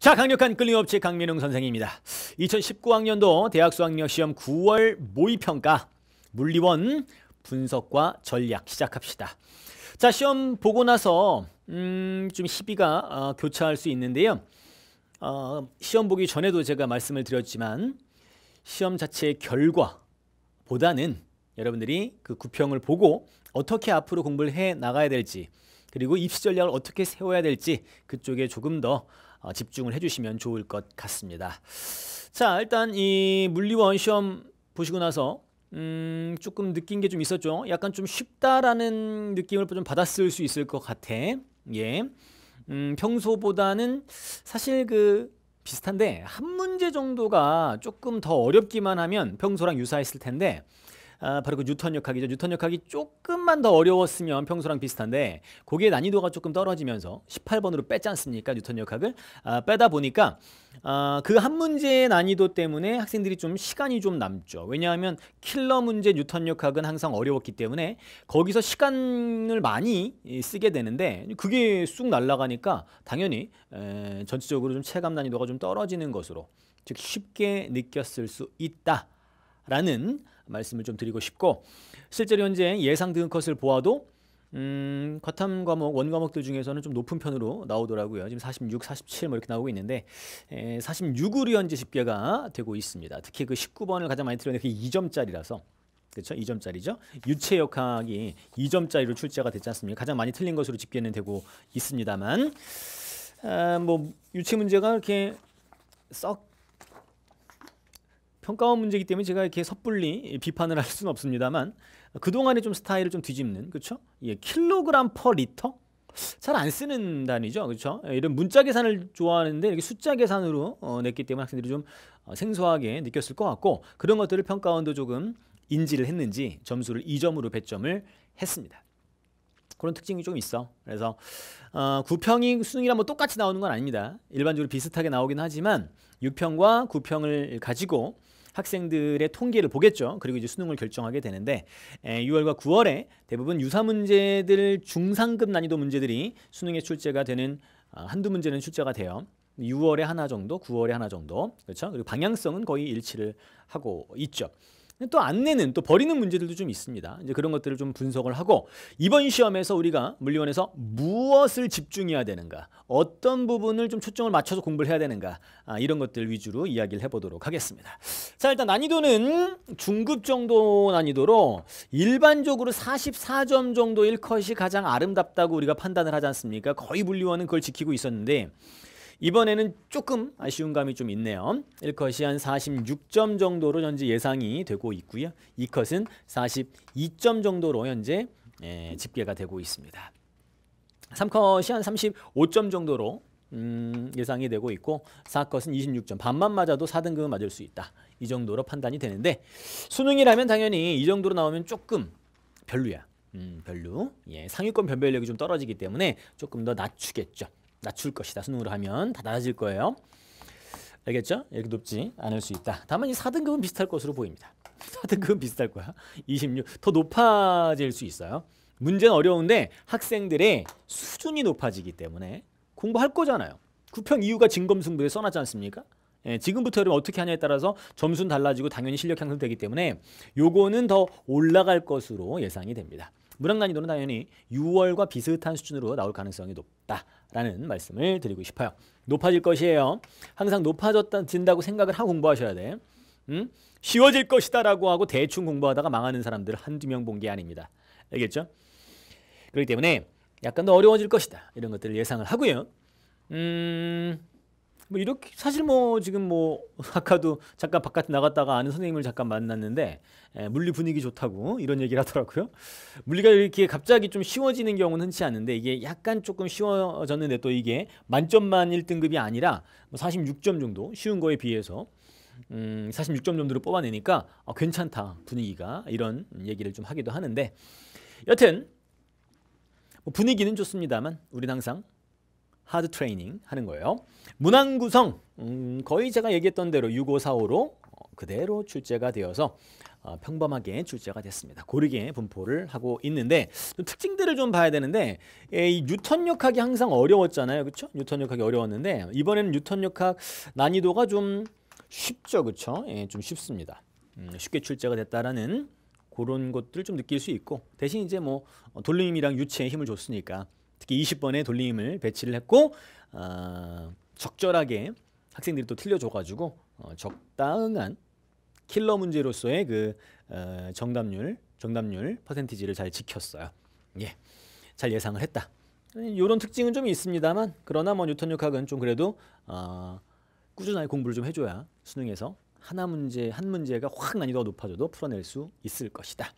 자, 강력한 끌림없이 강민웅 선생입니다. 2019학년도 대학 수학력 시험 9월 모의평가 물리원 분석과 전략 시작합시다. 자, 시험 보고 나서 음, 좀 시비가 어, 교차할 수 있는데요. 어, 시험 보기 전에도 제가 말씀을 드렸지만 시험 자체의 결과보다는 여러분들이 그 구평을 보고 어떻게 앞으로 공부를 해 나가야 될지 그리고 입시 전략을 어떻게 세워야 될지 그쪽에 조금 더 어, 집중을 해주시면 좋을 것 같습니다. 자, 일단 이 물리원 시험 보시고 나서 음, 조금 느낀 게 좀 있었죠. 약간 좀 쉽다라는 느낌을 좀 받았을 수 있을 것 같아. 예. 음, 평소보다는 사실 그 비슷한데 한 문제 정도가 조금 더 어렵기만 하면 평소랑 유사했을 텐데 아, 바로 그 뉴턴 역학이죠. 뉴턴 역학이 조금만 더 어려웠으면 평소랑 비슷한데 거기에 난이도가 조금 떨어지면서 18번으로 뺐지 않습니까? 뉴턴 역학을 아, 빼다 보니까 아, 그한 문제의 난이도 때문에 학생들이 좀 시간이 좀 남죠. 왜냐하면 킬러 문제 뉴턴 역학은 항상 어려웠기 때문에 거기서 시간을 많이 예, 쓰게 되는데 그게 쑥 날아가니까 당연히 에, 전체적으로 좀 체감 난이도가 좀 떨어지는 것으로 즉 쉽게 느꼈을 수 있다라는 말씀을 좀 드리고 싶고 실제로 현재 예상 등 컷을 보아도 음, 과탐 과목, 원 과목들 중에서는 좀 높은 편으로 나오더라고요. 지금 46, 47 뭐 이렇게 나오고 있는데 에, 46으로 현재 집계가 되고 있습니다. 특히 그 19번을 가장 많이 틀렸는데 그게 2점짜리라서 그렇죠? 2점짜리죠. 유체 역학이 2점짜리로 출제가 됐지 않습니까? 가장 많이 틀린 것으로 집계는 되고 있습니다만 아, 뭐 유체 문제가 이렇게 썩 평가원 문제이기 때문에 제가 이렇게 섣불리 비판을 할 수는 없습니다만 그동안의 좀 스타일을 좀 뒤집는 그렇죠? 예, 킬로그램 퍼 리터 잘 안 쓰는 단위죠. 그렇죠? 예, 이런 문자 계산을 좋아하는데 이렇게 숫자 계산으로 어, 냈기 때문에 학생들이 좀 어, 생소하게 느꼈을 것 같고 그런 것들을 평가원도 조금 인지를 했는지 점수를 2점으로 배점을 했습니다. 그런 특징이 좀 있어. 그래서 어, 9평이 수능이랑 뭐 똑같이 나오는 건 아닙니다. 일반적으로 비슷하게 나오긴 하지만 6평과 9평을 가지고 학생들의 통계를 보겠죠. 그리고 이제 수능을 결정하게 되는데 6월과 9월에 대부분 유사 문제들 중상급 난이도 문제들이 수능에 출제가 되는 아, 한두 문제는 출제가 돼요. 6월에 하나 정도, 9월에 하나 정도. 그렇죠? 그리고 방향성은 거의 일치를 하고 있죠. 또안 내는 또 버리는 문제들도 좀 있습니다. 이제 그런 것들을 좀 분석을 하고 이번 시험에서 우리가 물리원에서 무엇을 집중해야 되는가, 어떤 부분을 좀 초점을 맞춰서 공부를 해야 되는가 아, 이런 것들 위주로 이야기를 해보도록 하겠습니다. 자 일단 난이도는 중급 정도 난이도로 일반적으로 44점 정도 1컷이 가장 아름답다고 우리가 판단을 하지 않습니까? 거의 물리원은 그걸 지키고 있었는데 이번에는 조금 아쉬운 감이 좀 있네요. 1컷이 한 46점 정도로 현재 예상이 되고 있고요. 2컷은 42점 정도로 현재 예, 집계가 되고 있습니다. 3컷이 한 35점 정도로 음, 예상이 되고 있고 4컷은 26점 반만 맞아도 4등급은 맞을 수 있다 이 정도로 판단이 되는데 수능이라면 당연히 이 정도로 나오면 조금 별로야 음, 별로 예, 상위권 변별력이 좀 떨어지기 때문에 조금 더 낮추겠죠 낮출 것이다. 수능으로 하면 다 낮아질 거예요. 알겠죠? 이렇게 높지 않을 수 있다. 다만 이 4등급은 비슷할 것으로 보입니다. 4등급은 비슷할 거야. 26. 더 높아질 수 있어요. 문제는 어려운데 학생들의 수준이 높아지기 때문에 공부할 거잖아요. 구평 이유가 진검승부에 써놨지 않습니까? 예, 지금부터 여러분 어떻게 하냐에 따라서 점수는 달라지고 당연히 실력 향상되기 때문에 요거는 더 올라갈 것으로 예상이 됩니다. 무량난이도는 당연히 6월과 비슷한 수준으로 나올 가능성이 높다라는 말씀을 드리고 싶어요. 높아질 것이에요. 항상 높아진다고 생각을 하고 공부하셔야 돼. 음? 쉬워질 것이다라고 하고 대충 공부하다가 망하는 사람들 한두 명 본 게 아닙니다. 알겠죠? 그렇기 때문에 약간 더 어려워질 것이다. 이런 것들을 예상을 하고요. 음... 뭐 이렇게 사실 뭐 지금 뭐 아까도 잠깐 바깥에 나갔다가 아는 선생님을 잠깐 만났는데 에, 예, 물리 분위기 좋다고 이런 얘기를 하더라고요. 물리가 이렇게 갑자기 좀 쉬워지는 경우는 흔치 않은데 이게 약간 조금 쉬워졌는데 또 이게 만점만 1등급이 아니라 46점 뭐 정도 쉬운 거에 비해서 음, 46점 정도로 뽑아내니까 아, 괜찮다 분위기가 이런 얘기를 좀 하기도 하는데 여튼 뭐 분위기는 좋습니다만 우리는 항상 하드 트레이닝 하는 거예요. 문항 구성 음, 거의 제가 얘기했던 대로 6545로 어, 그대로 출제가 되어서 어, 평범하게 출제가 됐습니다. 고르게 분포를 하고 있는데 좀 특징들을 좀 봐야 되는데 예, 이 뉴턴 역학이 항상 어려웠잖아요. 그렇죠? 뉴턴 역학이 어려웠는데 이번에는 뉴턴 역학 난이도가 좀 쉽죠. 그렇죠? 예, 좀 쉽습니다. 음, 쉽게 출제가 됐다라는 그런 것들을 좀 느낄 수 있고 대신 이제 뭐 어, 돌림이랑 유체에 힘을 줬으니까 특히 20번에 돌림을 배치를 했고 어, 적절하게 학생들이 또 틀려줘가지고 어, 적당한 킬러 문제로서의 그 어, 정답률 정답률 퍼센티지를 잘 지켰어요. 예, 잘 예상을 했다. 이런 특징은 좀 있습니다만 그러나 뭐 뉴턴 육학은 좀 그래도 어, 꾸준하게 공부를 좀 해줘야 수능에서 하나 문제 한 문제가 확 난이도가 높아져도 풀어낼 수 있을 것이다.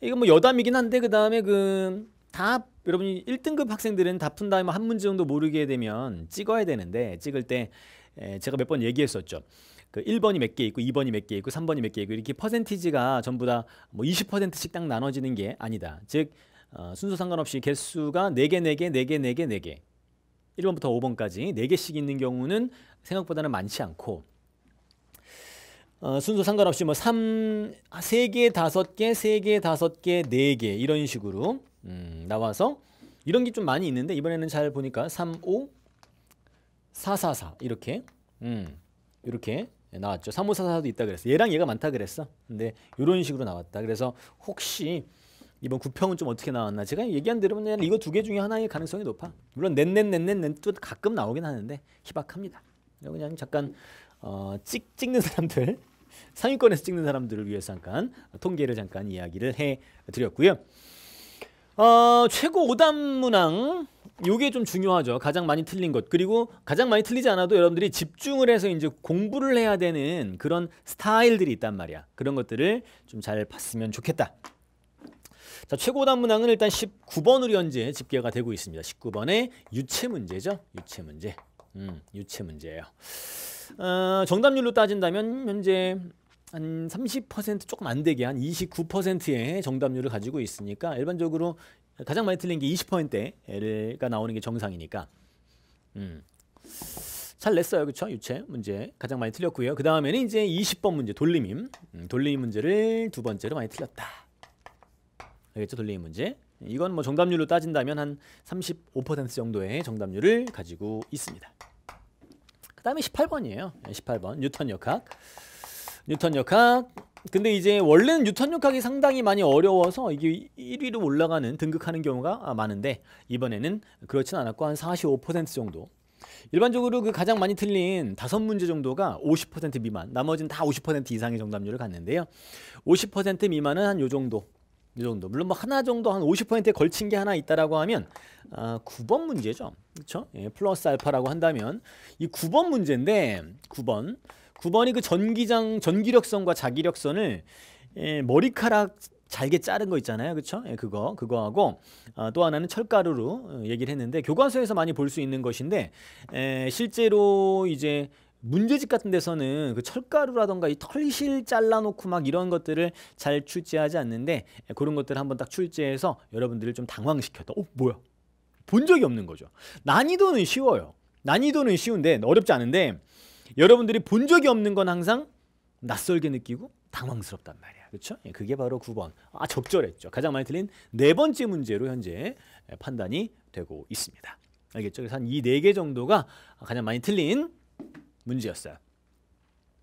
이건 뭐 여담이긴 한데 그 다음에 그다 여러분이 1등급 학생들은 다푼 다음에 한 문제 정도 모르게 되면 찍어야 되는데 찍을 때 제가 몇 번 얘기했었죠. 그 1번이 몇 개 있고 2번이 몇 개 있고 3번이 몇 개 있고 이렇게 퍼센티지가 전부 다 뭐 20%씩 딱 나눠지는 게 아니다. 즉 어, 순서 상관없이 개수가 4개, 4개, 4개, 4개, 4개 1번부터 5번까지 4개씩 있는 경우는 생각보다는 많지 않고 어, 순서 상관없이 뭐 3, 3개, 5개, 3개, 5개, 4개 이런 식으로 음, 나와서 이런 게 좀 많이 있는데 이번에는 잘 보니까 3, 5, 4, 4, 4 이렇게 음, 이렇게 나왔죠. 3, 5, 4, 4도 있다 그랬어. 얘랑 얘가 많다 그랬어. 근데 이런 식으로 나왔다. 그래서 혹시 이번 구평은 좀 어떻게 나왔나 제가 얘기한 대로 그냥 이거 두 개 중에 하나일 가능성이 높아 물론 넷넷넷넷넷도 가끔 나오긴 하는데 희박합니다 그냥 잠깐 어, 찍, 찍는 사람들 상위권에서 찍는 사람들을 위해서 잠깐 통계를 잠깐 이야기를 해 드렸고요. 어, 최고 오답 문항 요게 좀 중요하죠. 가장 많이 틀린 것. 그리고 가장 많이 틀리지 않아도 여러분들이 집중을 해서 이제 공부를 해야 되는 그런 스타일들이 있단 말이야. 그런 것들을 좀 잘 봤으면 좋겠다. 자, 최고 오답 문항은 일단 19번으로 현재 집계가 되고 있습니다. 19번의 유체 문제죠. 유체 문제. 음, 유체 문제예요. 어, 정답률로 따진다면 현재 한 30% 조금 안 되게 한 29%의 정답률을 가지고 있으니까 일반적으로 가장 많이 틀린 게 20%대가 나오는 게 정상이니까 음. 잘 냈어요 그렇죠 유체 문제 가장 많이 틀렸고요 그 다음에는 이제 20번 문제 돌림임 음, 돌림 문제를 두 번째로 많이 틀렸다 알겠죠 돌림 문제 이건 뭐 정답률로 따진다면 한 35% 정도의 정답률을 가지고 있습니다 다음에 18번이에요. 18번 뉴턴 역학. 뉴턴 역학. 근데 이제 원래는 뉴턴 역학이 상당히 많이 어려워서 이게 1위로 올라가는 등극하는 경우가 아, 많은데 이번에는 그렇진 않았고 한 45% 정도 일반적으로 그 가장 많이 틀린 다섯 문제 정도가 50% 미만, 나머지는 다 50% 이상의 정답률을 갖는데요. 50% 미만은 한 요 정도, 이 정도. 물론 뭐 하나 정도 한 50%에 걸친 게 하나 있다라고 하면 아, 9번 문제죠. 그렇죠? 예, 플러스 알파라고 한다면 이 9번 문제인데 9번 9번이 그 전기장 전기력선과 자기력선을 예, 머리카락 잘게 자른 거 있잖아요. 그렇죠? 예, 그거 그거하고 아, 또 하나는 철가루로 어, 얘기를 했는데 교과서에서 많이 볼 수 있는 것인데 예, 실제로 이제 문제집 같은 데서는 그 철가루라던가 이 털실 잘라놓고 막 이런 것들을 잘 출제하지 않는데 예, 그런 것들을 한번 딱 출제해서 여러분들을 좀 당황시켰다. 어 뭐야? 본 적이 없는 거죠. 난이도는 쉬워요. 난이도는 쉬운데 어렵지 않은데 여러분들이 본 적이 없는 건 항상 낯설게 느끼고 당황스럽단 말이야. 그렇죠? 예, 그게 바로 9번. 아 적절했죠. 가장 많이 틀린 네 번째 문제로 현재 예, 판단이 되고 있습니다. 알겠죠? 그래서 한 이 네 개 정도가 가장 많이 틀린 문제였어요.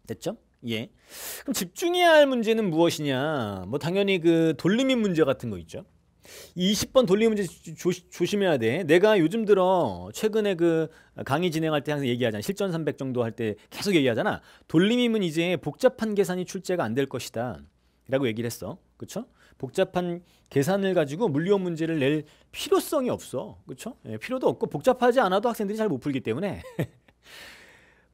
됐죠? 예. 그럼 집중해야 할 문제는 무엇이냐? 뭐 당연히 그 돌림인 문제 같은 거 있죠. 20번 돌림 문제 조, 조심해야 돼. 내가 요즘 들어 최근에 그 강의 진행할 때 항상 얘기하잖아. 실전 300 정도 할 때 계속 얘기하잖아. 돌림이면 이제 복잡한 계산이 출제가 안 될 것이다. 라고 얘기를 했어. 그쵸 복잡한 계산을 가지고 물리학 문제를 낼 필요성이 없어. 그쵸 예, 필요도 없고 복잡하지 않아도 학생들이 잘 못 풀기 때문에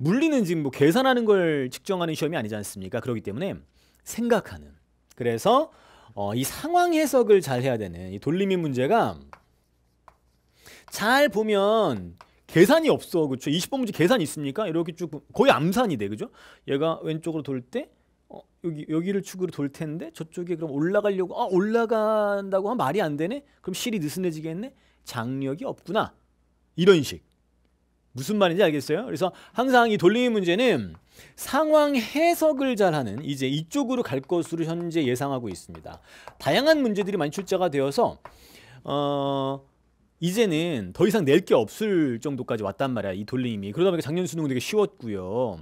물리는 지금 뭐 계산하는 걸 측정하는 시험이 아니지 않습니까? 그렇기 때문에 생각하는. 그래서 어, 이 상황 해석을 잘 해야 되는 이 돌림인 문제가 잘 보면 계산이 없어. 그렇죠? 20번 문제 계산 있습니까? 이렇게 쭉 거의 암산이 돼. 그죠? 얘가 왼쪽으로 돌때 어, 여기 여기를 축으로 돌 텐데 저쪽에 그럼 올라가려고 아, 올라간다고 하면 말이 안 되네. 그럼 실이 느슨해지겠네. 장력이 없구나. 이런 식. 무슨 말인지 알겠어요? 그래서 항상 이 돌림의 문제는 상황 해석을 잘하는 이제 이쪽으로 갈 것으로 현재 예상하고 있습니다. 다양한 문제들이 많이 출제가 되어서 어 이제는 더 이상 낼 게 없을 정도까지 왔단 말이야 이 돌림이 그러다 보니까 작년 수능은 되게 쉬웠고요.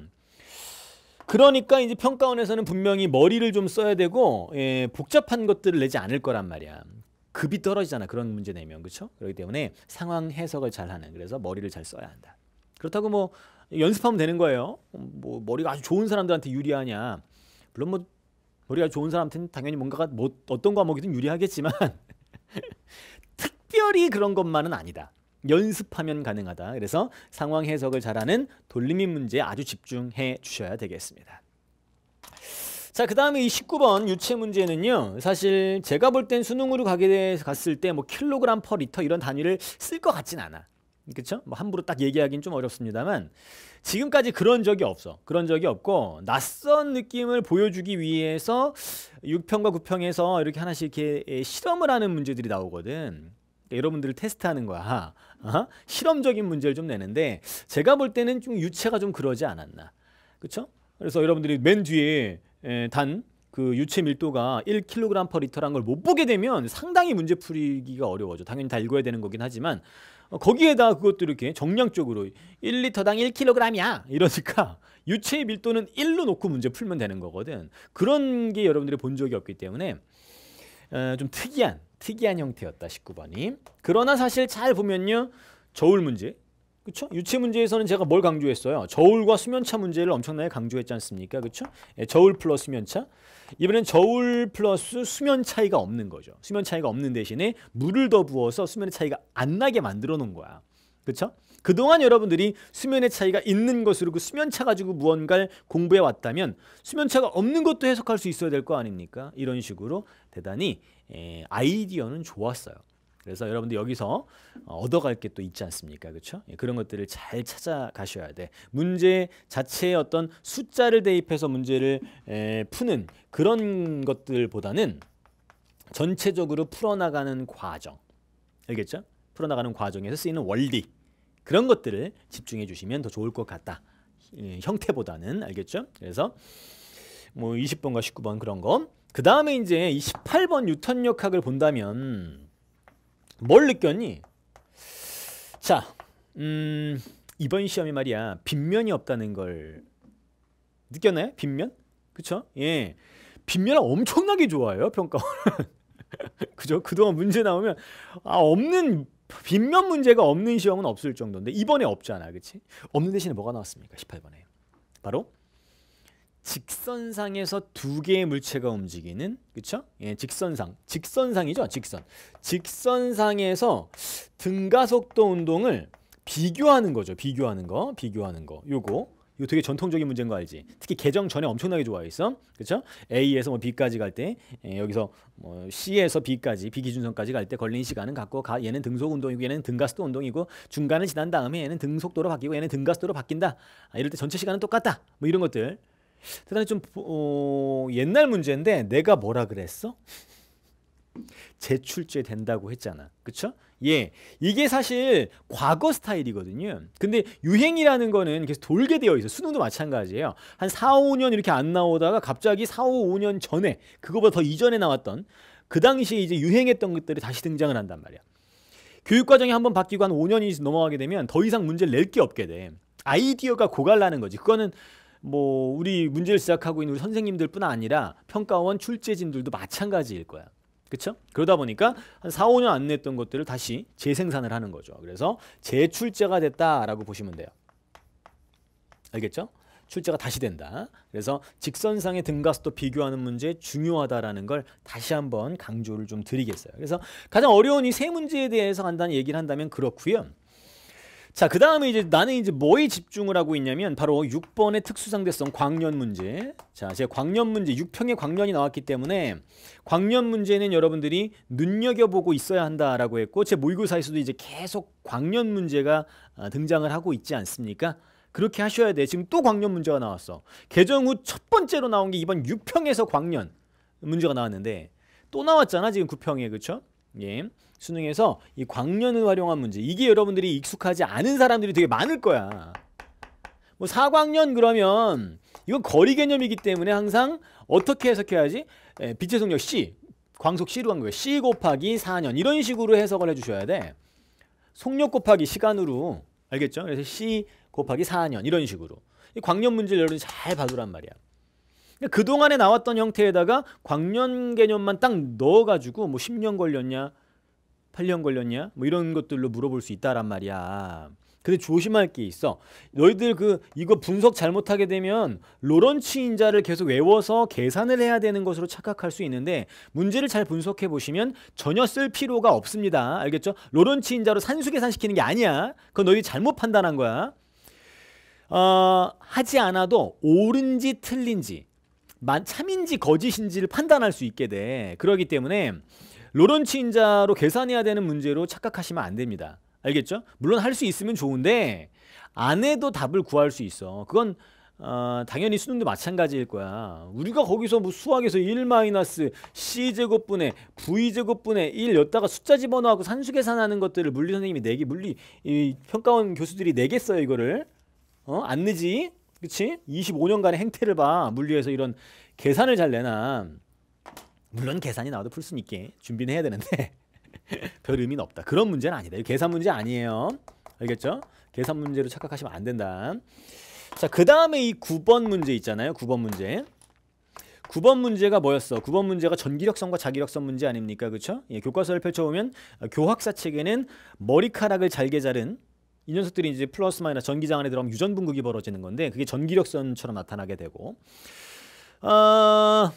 그러니까 이제 평가원에서는 분명히 머리를 좀 써야 되고 예, 복잡한 것들을 내지 않을 거란 말이야. 급이 떨어지잖아 그런 문제 내면 그렇죠? 그렇기 때문에 상황 해석을 잘하는 그래서 머리를 잘 써야 한다. 그렇다고 뭐 연습하면 되는 거예요. 뭐 머리가 아주 좋은 사람들한테 유리하냐? 물론 뭐 머리가 좋은 사람한테는 당연히 뭔가가 뭐 어떤 과목이든 유리하겠지만 특별히 그런 것만은 아니다. 연습하면 가능하다. 그래서 상황 해석을 잘하는 돌림인 문제에 아주 집중해 주셔야 되겠습니다. 자, 그 다음에 이 19번 유체 문제는요. 사실 제가 볼 땐 수능으로 가게 돼 갔을 때 뭐 킬로그램 퍼 리터 이런 단위를 쓸 것 같진 않아. 그렇뭐 함부로 딱 얘기하기는 좀 어렵습니다만 지금까지 그런 적이 없어. 그런 적이 없고 낯선 느낌을 보여주기 위해서 6평과 9평에서 이렇게 하나씩 이렇게 실험을 하는 문제들이 나오거든. 그러니까 여러분들을 테스트하는 거야. 어? 실험적인 문제를 좀 내는데 제가 볼 때는 좀 유체가 좀 그러지 않았나. 그쵸 그래서 여러분들이 맨 뒤에 단 그 유체 밀도가 1kg per 리터라는 걸 못 보게 되면 상당히 문제 풀이기가 어려워져. 당연히 다 읽어야 되는 거긴 하지만 어, 거기에다가 그것도 이렇게 정량적으로 1리터당 1kg이야 이러니까 유체의 밀도는 1로 놓고 문제 풀면 되는 거거든 그런 게 여러분들이 본 적이 없기 때문에 어, 좀 특이한 특이한 형태였다 19번이 그러나 사실 잘 보면요 저울 문제 그렇 유체 문제에서는 제가 뭘 강조했어요? 저울과 수면차 문제를 엄청나게 강조했지 않습니까? 그쵸 예, 저울 플러스 수면차. 이번엔 저울 플러스 수면 차이가 없는 거죠. 수면 차이가 없는 대신에 물을 더 부어서 수면의 차이가 안 나게 만들어 놓은 거야. 그쵸 그동안 여러분들이 수면의 차이가 있는 것으로 그 수면차 가지고 무언가를 공부해 왔다면 수면차가 없는 것도 해석할 수 있어야 될 거 아닙니까? 이런 식으로 대단히 에, 예, 아이디어는 좋았어요. 그래서 여러분들 여기서 어, 얻어갈 게 또 있지 않습니까? 그렇죠? 그런 것들을 잘 찾아가셔야 돼. 문제 자체의 어떤 숫자를 대입해서 문제를 에, 푸는 그런 것들보다는 전체적으로 풀어나가는 과정. 알겠죠? 풀어나가는 과정에서 쓰이는 원리. 그런 것들을 집중해 주시면 더 좋을 것 같다. 예, 형태보다는 알겠죠? 그래서 뭐 20번과 19번 그런 거. 그 다음에 이제 이8번 뉴턴 역학을 본다면 뭘 느꼈니? 자, 음, 이번 시험이 말이야 빈면이 없다는 걸 느꼈나요? 빈면? 그쵸? 예, 빈면을 엄청나게 좋아요 평가원. 그죠? 그동안 문제 나오면 아 없는 빈면 문제가 없는 시험은 없을 정도인데 이번에 없잖아, 그렇 없는 대신에 뭐가 나왔습니까? 18번에 바로 직선상에서 두 개의 물체가 움직이는 그쵸? 예, 직선상, 직선상이죠. 직선. 직선상에서 등가속도 운동을 비교하는 거죠. 비교하는 거, 비교하는 거. 요거. 이거 되게 전통적인 문제인 거 알지? 특히 개정 전에 엄청나게 좋아했어. 그렇죠? A에서 뭐 B까지 갈때 예, 여기서 뭐 C에서 B까지 B 기준선까지 갈 때 걸린 시간은 갖고 가, 얘는 등속 운동이고 얘는 등가속도 운동이고 중간은 지난 다음에 얘는 등속도로 바뀌고 얘는 등가속도로 바뀐다. 아, 이럴 때 전체 시간은 똑같다. 뭐 이런 것들 대단히 좀 어, 옛날 문제인데 내가 뭐라 그랬어? 재출제 된다고 했잖아. 그쵸? 예. 이게 사실 과거 스타일이거든요. 근데 유행이라는 거는 계속 돌게 되어 있어. 수능도 마찬가지예요. 한 4, 5년 이렇게 안 나오다가 갑자기 4, 5, 5년 전에 그거보다 더 이전에 나왔던 그 당시에 이제 유행했던 것들이 다시 등장을 한단 말이야. 교육과정이 한 번 바뀌고 한 5년이 넘어가게 되면 더 이상 문제를 낼 게 없게 돼. 아이디어가 고갈나는 거지. 그거는 뭐 우리 문제를 시작하고 있는 우리 선생님들뿐 아니라 평가원 출제진들도 마찬가지일 거야. 그렇죠? 그러다 보니까 한 4, 5년 안 냈던 것들을 다시 재생산을 하는 거죠. 그래서 재출제가 됐다라고 보시면 돼요. 알겠죠? 출제가 다시 된다. 그래서 직선상의 등가수도 비교하는 문제 중요하다라는 걸 다시 한번 강조를 좀 드리겠어요. 그래서 가장 어려운 이 세 문제에 대해서 간단히 얘기를 한다면 그렇고요. 자, 그 다음에 이제 나는 이제 뭐에 집중을 하고 있냐면 바로 6번의 특수상대성 광년 문제. 자, 제 광년 문제, 6평의 광년이 나왔기 때문에 광년 문제는 여러분들이 눈여겨보고 있어야 한다라고 했고 제 모의고사에서도 이제 계속 광년 문제가 아, 등장을 하고 있지 않습니까? 그렇게 하셔야 돼. 지금 또 광년 문제가 나왔어. 개정 후 첫 번째로 나온 게 이번 6평에서 광년 문제가 나왔는데 또 나왔잖아, 지금 9평에. 그렇죠? 예. 수능에서 이 광년을 활용한 문제 이게 여러분들이 익숙하지 않은 사람들이 되게 많을 거야 뭐 사광년 그러면 이건 거리 개념이기 때문에 항상 어떻게 해석해야지 에, 예, 빛의 속력 C 광속 C로 한 거예요 C 곱하기 4년 이런 식으로 해석을 해주셔야 돼 속력 곱하기 시간으로 알겠죠? 그래서 C 곱하기 4년 이런 식으로 이 광년 문제를 여러분이 잘 봐두란 말이야 그러니까 그동안에 나왔던 형태에다가 광년 개념만 딱 넣어가지고 뭐 10년 걸렸냐 8년 걸렸냐? 뭐 이런 것들로 물어볼 수 있다란 말이야. 근데 조심할 게 있어. 너희들 그 이거 분석 잘못하게 되면 로런츠 인자를 계속 외워서 계산을 해야 되는 것으로 착각할 수 있는데 문제를 잘 분석해 보시면 전혀 쓸 필요가 없습니다. 알겠죠? 로런츠 인자로 산수 계산시키는 게 아니야. 그건 너희 잘못 판단한 거야. 어, 하지 않아도 옳은지 틀린지 참인지 거짓인지를 판단할 수 있게 돼. 그러기 때문에 로런츠 인자로 계산해야 되는 문제로 착각하시면 안 됩니다. 알겠죠? 물론 할 수 있으면 좋은데 안 해도 답을 구할 수 있어. 그건 어, 당연히 수능도 마찬가지일 거야. 우리가 거기서 뭐 수학에서 1 마이너스 c제곱분의 v제곱분의 1였다가 숫자 집어넣고 산수 계산하는 것들을 물리 선생님이 내기 물리 이, 평가원 교수들이 내겠어요 이거를 어? 안 내지? 그치? 25년간의 행태를 봐 물리에서 이런 계산을 잘 내나 물론 계산이 나와도 풀수는 있게 준비는 해야 되는데 별 의미는 없다. 그런 문제는 아니다. 계산 문제 아니에요. 알겠죠? 계산 문제로 착각하시면 안 된다. 자, 그 다음에 이 9번 문제 있잖아요. 9번 문제. 9번 문제가 뭐였어? 9번 문제가 전기력선과 자기력선 문제 아닙니까? 그렇죠? 예, 교과서를 펼쳐보면 어, 교학사 책에는 머리카락을 잘게 자른 이 녀석들이 이제 플러스 마이너 전기장 안에 들어가면 유전분극이 벌어지는 건데 그게 전기력선처럼 나타나게 되고 어...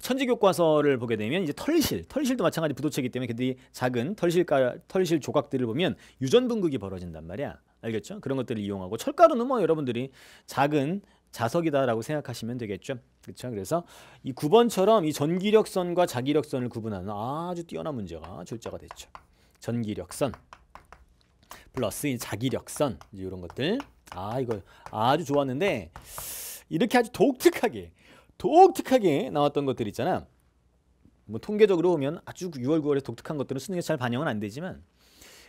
천지교과서를 보게 되면 이제 털실, 털실도 마찬가지 부도체이기 때문에 그들이 작은 털실가, 털실 조각들을 보면 유전분극이 벌어진단 말이야. 알겠죠? 그런 것들을 이용하고 철가루는 뭐 여러분들이 작은 자석이다라고 생각하시면 되겠죠. 그렇죠? 그래서 이 9번처럼 이 전기력선과 자기력선을 구분하는 아주 뛰어난 문제가 출제가 됐죠. 전기력선 플러스 자기력선 이런 것들 아 이거 아주 좋았는데 이렇게 아주 독특하게 독특하게 나왔던 것들 있잖아. 뭐 통계적으로 보면 아주 6월 9월에 독특한 것들은 수능에 잘 반영은 안 되지만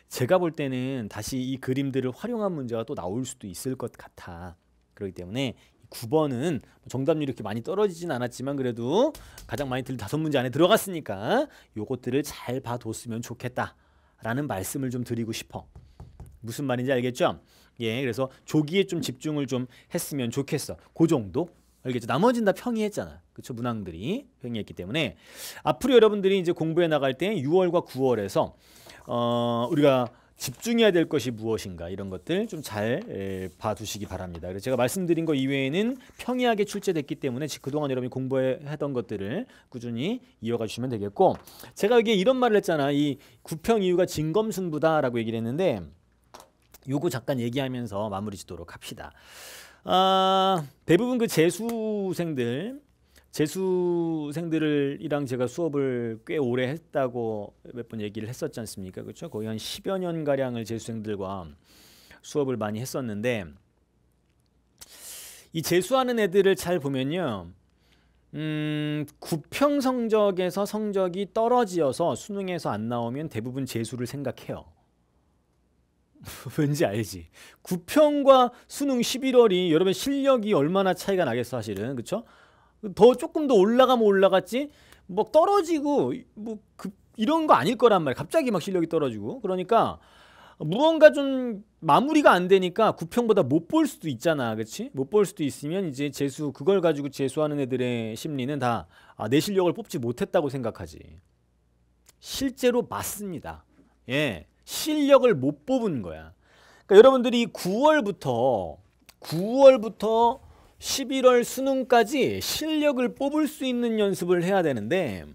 제가 볼 때는 다시 이 그림들을 활용한 문제가 또 나올 수도 있을 것 같아. 그렇기 때문에 9번은 정답률이 이렇게 많이 떨어지진 않았지만 그래도 가장 많이 들은 다섯 문제 안에 들어갔으니까 요것들을 잘 봐뒀으면 좋겠다라는 말씀을 좀 드리고 싶어. 무슨 말인지 알겠죠? 예, 그래서 조기에 좀 집중을 좀 했으면 좋겠어. 그 정도? 알겠죠? 나머진 다 평이했잖아. 그쵸? 문항들이 평이했기 때문에 앞으로 여러분들이 이제 공부해 나갈 때 6월과 9월에서 어, 우리가 집중해야 될 것이 무엇인가 이런 것들 좀 잘 봐두시기 바랍니다. 그래서 제가 말씀드린 것 이외에는 평이하게 출제됐기 때문에 그동안 여러분이 공부했던 것들을 꾸준히 이어가 주시면 되겠고 제가 여기에 이런 말을 했잖아. 이 구평 이유가 진검승부다라고 얘기를 했는데 요거 잠깐 얘기하면서 마무리 짓도록 합시다. 아, 대부분 그 재수생들 재수생들이랑 제가 수업을 꽤 오래 했다고 몇 번 얘기를 했었지 않습니까? 그렇죠? 거의 한 10여 년 가량을 재수생들과 수업을 많이 했었는데 이 재수하는 애들을 잘 보면요. 음, 구평 성적에서 성적이 떨어지어서 수능에서 안 나오면 대부분 재수를 생각해요. 왠지 알지. 구평과 수능 11월이 여러분 실력이 얼마나 차이가 나겠어 사실은 그쵸? 더 조금 더 올라가면 올라갔지 뭐 떨어지고 뭐 급, 그, 이런 거 아닐 거란 말이야. 갑자기 막 실력이 떨어지고 그러니까 무언가 좀 마무리가 안 되니까 구평보다 못 볼 수도 있잖아 그치? 못볼 수도 있으면 이제 재수 그걸 가지고 재수하는 애들의 심리는 다내 아, 실력을 뽑지 못했다고 생각하지. 실제로 맞습니다. 예. 실력을 못 뽑은 거야. 그러니까 여러분들이 9월부터 9월부터 11월 수능까지 실력을 뽑을 수 있는 연습을 해야 되는데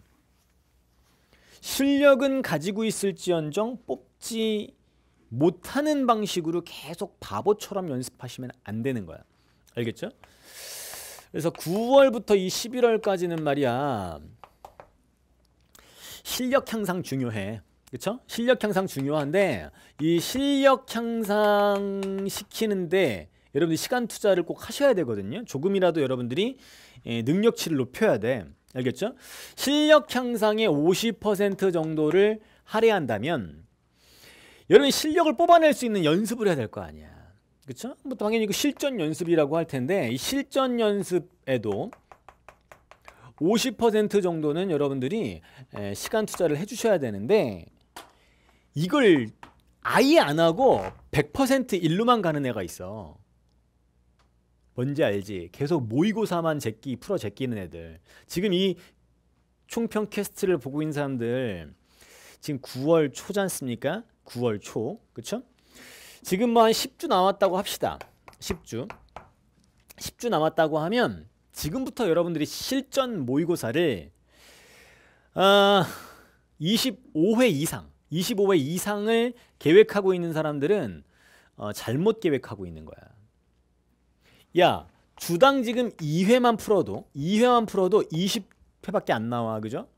실력은 가지고 있을지언정 뽑지 못하는 방식으로 계속 바보처럼 연습하시면 안 되는 거야. 알겠죠? 그래서 9월부터 이 11월까지는 말이야. 실력 향상 중요해. 그쵸? 실력 향상 중요한데 이 실력 향상 시키는데 여러분들 시간 투자를 꼭 하셔야 되거든요. 조금이라도 여러분들이 예, 능력치를 높여야 돼. 알겠죠? 실력 향상의 50% 정도를 할애한다면 여러분 실력을 뽑아낼 수 있는 연습을 해야 될 거 아니야. 그쵸? 뭐 당연히 그 실전 연습이라고 할 텐데 이 실전 연습에도 50% 정도는 여러분들이 예, 시간 투자를 해주셔야 되는데 이걸 아예 안 하고 100% 일로만 가는 애가 있어. 뭔지 알지? 계속 모의고사만 제끼 풀어 제끼는 애들. 지금 이 총평 캐스트를 보고 있는 사람들 지금 9월 초지 않습니까? 9월 초. 그쵸? 지금 뭐 한 10주 남았다고 합시다. 10주. 10주 남았다고 하면 지금부터 여러분들이 실전 모의고사를 어, 아, 25회 이상 25회 이상을 계획하고 있는 사람들은 어, 잘못 계획하고 있는 거야. 야, 주당 지금 2회만 풀어도 2회만 풀어도 20회밖에 안 나와. 그죠?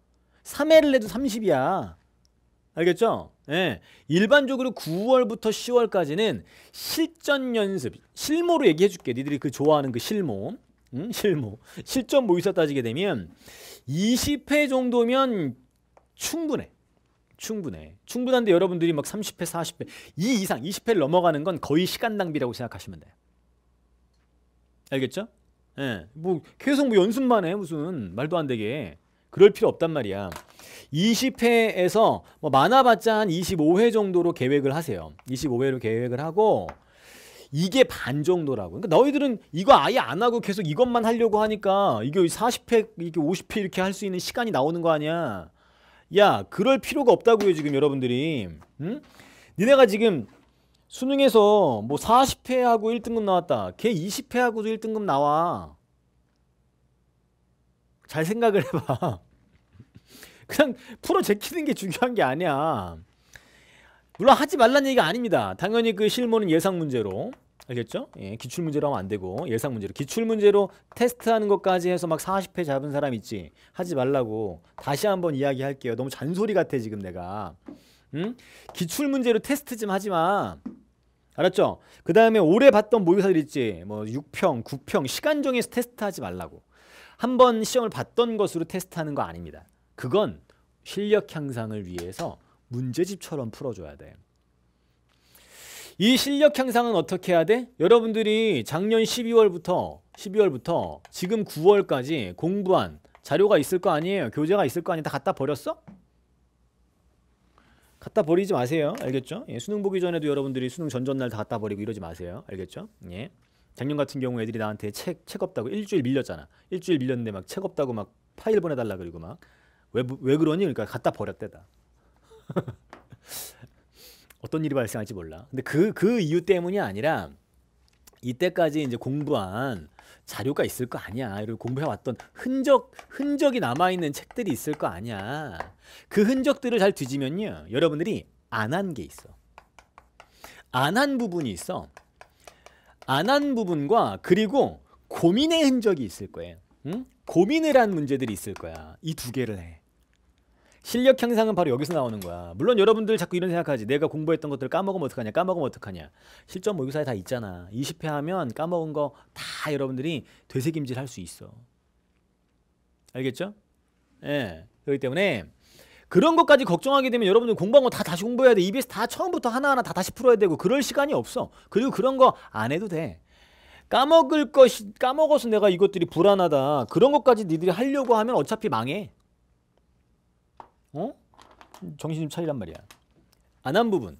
3회를 내도 30이야. 알겠죠? 예. 일반적으로 9월부터 10월까지는 실전 연습, 실무로 얘기해 줄게. 니들이 그 좋아하는 그실무 응? 실무 실전 모의사 따지게 되면 20회 정도면 충분해. 충분해. 충분한데 여러분들이 막 30회, 40회, 2 이상, 20회를 넘어가는 건 거의 시간 낭비라고 생각하시면 돼요. 알겠죠? 예. 네. 뭐 계속 뭐 연습만 해 무슨 말도 안 되게 그럴 필요 없단 말이야. 20회에서 뭐 많아봤자 한 25회 정도로 계획을 하세요. 25회로 계획을 하고 이게 반 정도라고. 그러니까 너희들은 이거 아예 안 하고 계속 이것만 하려고 하니까 이게 40회, 이게 50회 이렇게 할 수 있는 시간이 나오는 거 아니야. 야 그럴 필요가 없다고요 지금 여러분들이 응? 니네가 지금 수능에서 뭐 40회하고 1등급 나왔다 걔 20회하고도 1등급 나와 잘 생각을 해봐 그냥 풀어 제키는 게 중요한 게 아니야 물론 하지 말란 얘기가 아닙니다 당연히 그 실무는 예상 문제로 알겠죠? 예, 기출 문제로 하면 안 되고 예상 문제로 기출 문제로 테스트하는 것까지 해서 막 40회 잡은 사람 있지 하지 말라고 다시 한번 이야기할게요. 너무 잔소리 같아 지금 내가. 응? 기출 문제로 테스트 좀 하지 마. 알았죠? 그 다음에 오래 봤던 모의사들 있지 뭐 6평, 9평 시간 정해서 테스트하지 말라고. 한번 시험을 봤던 것으로 테스트하는 거 아닙니다. 그건 실력 향상을 위해서 문제집처럼 풀어줘야 돼. 요이 실력 향상은 어떻게 해야 돼? 여러분들이 작년 12월부터 12월부터 지금 9월까지 공부한 자료가 있을 거 아니에요? 교재가 있을 거 아니에요? 다 갖다 버렸어? 갖다 버리지 마세요. 알겠죠? 예, 수능 보기 전에도 여러분들이 수능 전전날 다 갖다 버리고 이러지 마세요. 알겠죠? 예. 작년 같은 경우 애들이 나한테 책, 책 없다고 일주일 밀렸잖아. 일주일 밀렸는데 막 책 없다고 막 파일 보내달라 그리고 막. 왜, 왜 그러니? 그러니까 갖다 버렸대다. 어떤 일이 발생할지 몰라. 근데 그, 그 이유 때문이 아니라 이때까지 이제 공부한 자료가 있을 거 아니야. 그리고 공부해왔던 흔적, 흔적이 남아있는 책들이 있을 거 아니야. 그 흔적들을 잘 뒤지면요. 여러분들이 안 한 게 있어. 안 한 부분이 있어. 안 한 부분과 그리고 고민의 흔적이 있을 거예요. 응? 고민을 한 문제들이 있을 거야. 이 두 개를 해. 실력 향상은 바로 여기서 나오는 거야. 물론 여러분들 자꾸 이런 생각하지. 내가 공부했던 것들을 까먹으면 어떡하냐. 까먹으면 어떡하냐. 실전 모의고사에 다 있잖아. 20회 하면 까먹은 거 다 여러분들이 되새김질 할 수 있어. 알겠죠? 예. 그렇기 때문에 그런 것까지 걱정하게 되면 여러분들 공부한 거 다 다시 공부해야 돼. EBS 다 처음부터 하나하나 다 다시 풀어야 되고 그럴 시간이 없어. 그리고 그런 거 안 해도 돼. 까먹을 것이 까먹어서 내가 이것들이 불안하다. 그런 것까지 니들이 하려고 하면 어차피 망해. 어? 정신 좀 차리란 말이야. 안 한 부분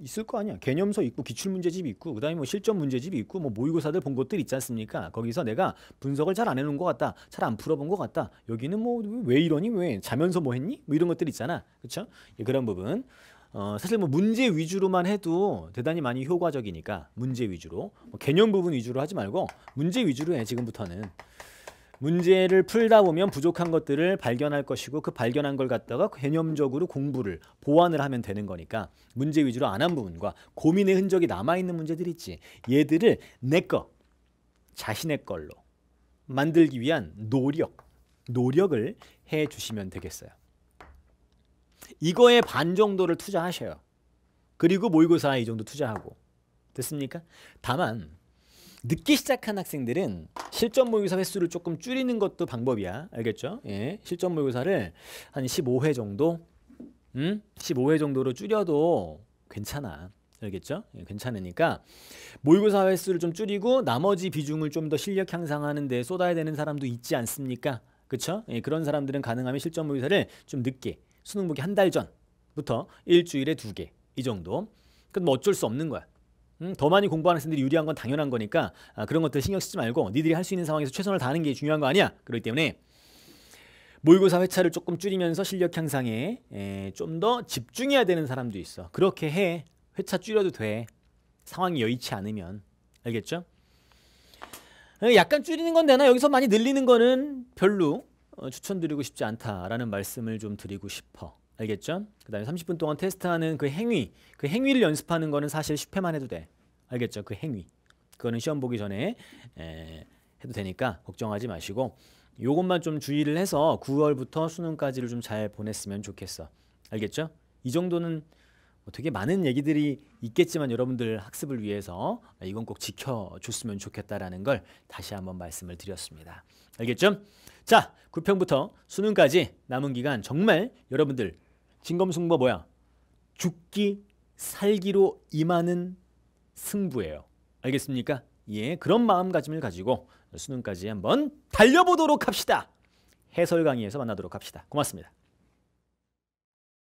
있을 거 아니야. 개념서 있고 기출 문제집 있고 그다음에 뭐 실전 문제집 있고 뭐 모의고사들 본 것들 있지 않습니까? 거기서 내가 분석을 잘 안 해놓은 것 같다, 잘 안 풀어본 것 같다. 여기는 뭐 왜 이러니 왜 자면서 뭐 했니? 뭐 이런 것들 있잖아, 그렇죠? 그런 부분. 어, 사실 뭐 문제 위주로만 해도 대단히 많이 효과적이니까 문제 위주로 뭐 개념 부분 위주로 하지 말고 문제 위주로 해 지금부터는. 문제를 풀다 보면 부족한 것들을 발견할 것이고 그 발견한 걸 갖다가 개념적으로 공부를 보완을 하면 되는 거니까 문제 위주로 안 한 부분과 고민의 흔적이 남아있는 문제들 있지 얘들을 내거 자신의 걸로 만들기 위한 노력 노력을 해 주시면 되겠어요 이거에반 정도를 투자하셔요 그리고 모의고사에 이 정도 투자하고 됐습니까? 다만 늦게 시작한 학생들은 실전 모의고사 횟수를 조금 줄이는 것도 방법이야. 알겠죠? 예. 실전 모의고사를 한 15회 정도 음? 15회 정도로 줄여도 괜찮아. 알겠죠? 예, 괜찮으니까 모의고사 횟수를 좀 줄이고 나머지 비중을 좀 더 실력 향상하는 데 쏟아야 되는 사람도 있지 않습니까? 그렇죠? 예, 그런 사람들은 가능하면 실전 모의사를 고좀 늦게 수능 보기 한 달 전부터 일주일에 두 개 이 정도. 그럼 뭐 어쩔 수 없는 거야. 음, 더 많이 공부하는 학생들이 유리한 건 당연한 거니까 아, 그런 것들 신경 쓰지 말고 니들이 할 수 있는 상황에서 최선을 다하는 게 중요한 거 아니야. 그렇기 때문에 모의고사 회차를 조금 줄이면서 실력 향상에 좀 더 집중해야 되는 사람도 있어. 그렇게 해. 회차 줄여도 돼. 상황이 여의치 않으면. 알겠죠? 약간 줄이는 건 되나 여기서 많이 늘리는 거는 별로 어, 추천드리고 싶지 않다라는 말씀을 좀 드리고 싶어. 알겠죠? 그 다음에 30분 동안 테스트하는 그 행위 그 행위를 연습하는 거는 사실 10회만 해도 돼 알겠죠? 그 행위 그거는 시험 보기 전에 에, 해도 되니까 걱정하지 마시고 요것만 좀 주의를 해서 9월부터 수능까지를 좀 잘 보냈으면 좋겠어 알겠죠? 이 정도는 뭐 되게 많은 얘기들이 있겠지만 여러분들 학습을 위해서 이건 꼭 지켜줬으면 좋겠다라는 걸 다시 한번 말씀을 드렸습니다. 알겠죠? 자, 9평부터 수능까지 남은 기간 정말 여러분들 진검승부 뭐야? 죽기 살기로 임하는 승부예요. 알겠습니까? 예, 그런 마음가짐을 가지고 수능까지 한번 달려보도록 합시다. 해설 강의에서 만나도록 합시다. 고맙습니다.